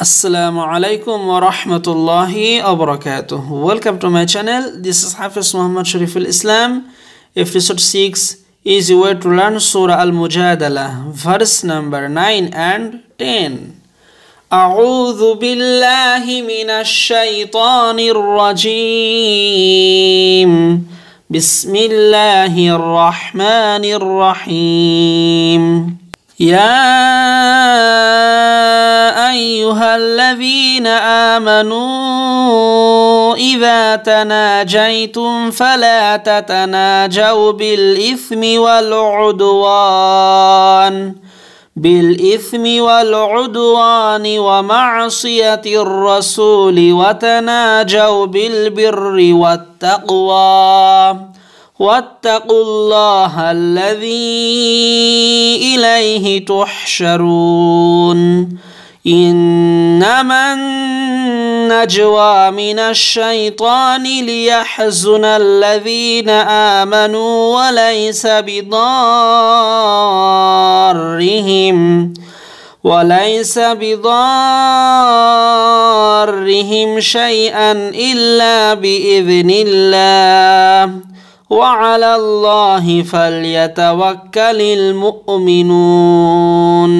السلام عليكم wa rahmatullahi wa barakatuh. Welcome to my channel. This is Hafiz Muhammad al Islam. Episode 6 Easy Way to Learn Surah Al Mujadala, verse number 9 and 10. أعوذ بالله من الشيطان الرجيم بسم الله الرحمن الرحيم يا ايها الذين امنوا اذا تناجيتم فلا تتناجوا بالاثم والعدوان بالاثم والعدوان ومعصيه الرسول وتناجوا بالبر والتقوى واتقوا الله الذي اليه تحشرون انما النجوى من الشيطان ليحزن الذين امنوا وليس بضارهم وليس بضارهم شيئا الا باذن الله وعلى الله فليتوكل المؤمنون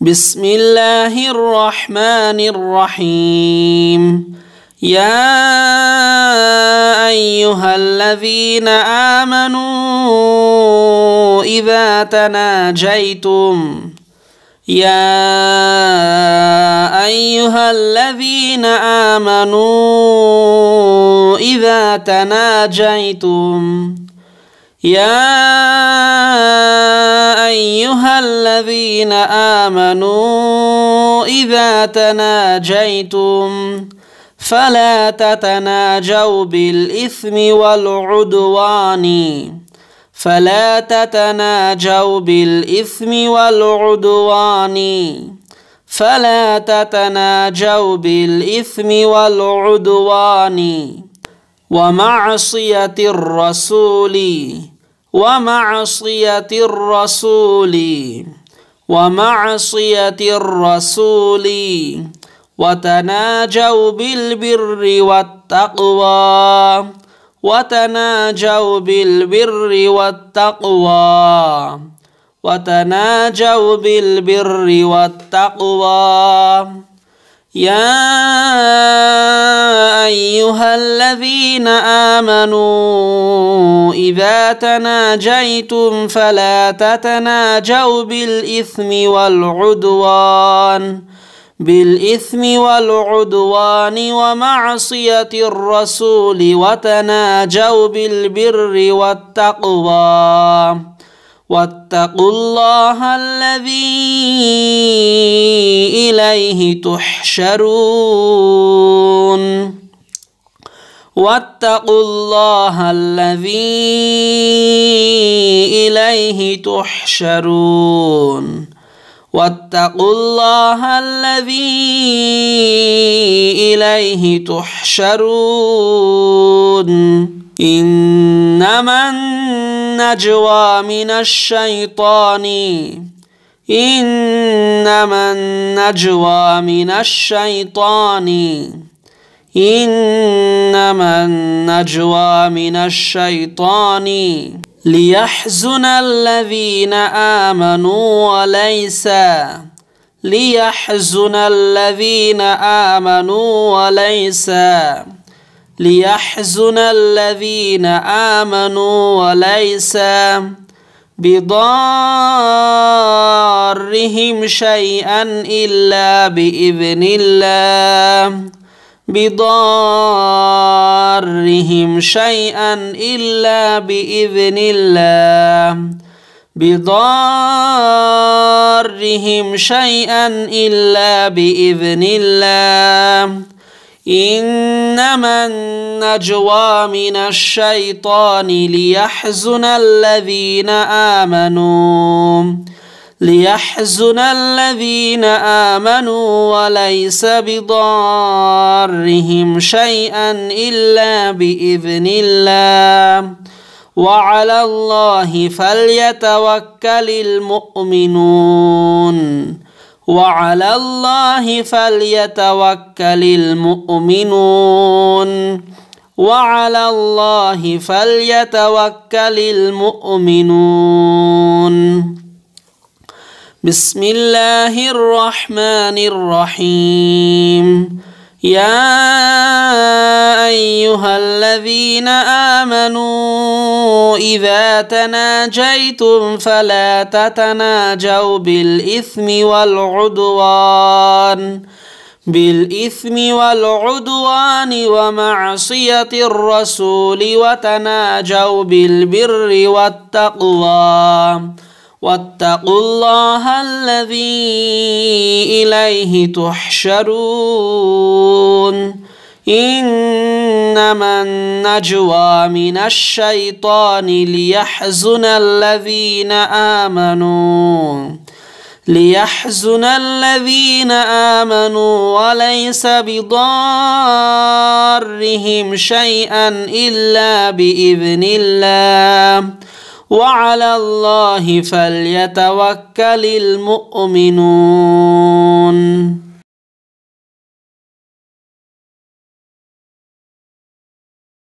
بسم الله الرحمن الرحيم يا ايها الذين امنوا اذا تناجيتم يا أيها الذين آمنوا إذا تناجيتم يا أيها الذين آمنوا إذا تناجيتم فلا تتناجوا بالإثم والعدوان فلا تتناجوا بالإثم والعدوان فلا تتناجوا بالإثم والعدوان ومعصية الرسول ومعصية الرسول ومعصية الرسول وتناجوا بالبر والتقوى وتناجوا بالبر والتقوى وتناجوا بالبر والتقوى يا ايها الذين امنوا اذا تناجيتم فلا تتناجوا بالاثم والعدوان بالإثم والعدوان ومعصية الرسول وتناجوا بالبر والتقوى واتقوا الله الذي اليه تحشرون واتقوا الله الذي اليه تحشرون واتقوا الله الذي اليه تحشرون انما النجوى من الشيطان إنما النجوى من الشيطان إنما النجوى من الشيطان ليحزن الذين آمنوا وليس ليحزن الذين آمنوا وليس ليحزن الذين آمنوا وليس بضارهم شيئا إلا بإذن الله بضارهم شيئا إلا بإذن الله بضارهم شيئا إلا بإذن الله إنما النجوى من الشيطان ليحزن الذين آمنوا ليحزن الذين آمنوا وليس بضارهم شيئا إلا بإذن الله وعلى الله فليتوكل المؤمنون وعلى الله فليتوكل المؤمنون وعلى الله فليتوكل المؤمنون بسم الله الرحمن الرحيم يا ايها الذين امنوا اذا تناجيتم فلا تتناجوا بالاثم والعدوان بالإثم والعدوان ومعصية الرسول وتناجوا بالبر والتقوى واتقوا الله الذي اليه تحشرون انما النجوى من الشيطان ليحزن الذين امنوا ليحزن الذين امنوا وليس بضارهم شيئا الا باذن الله وعلى الله فليتوكل المؤمنون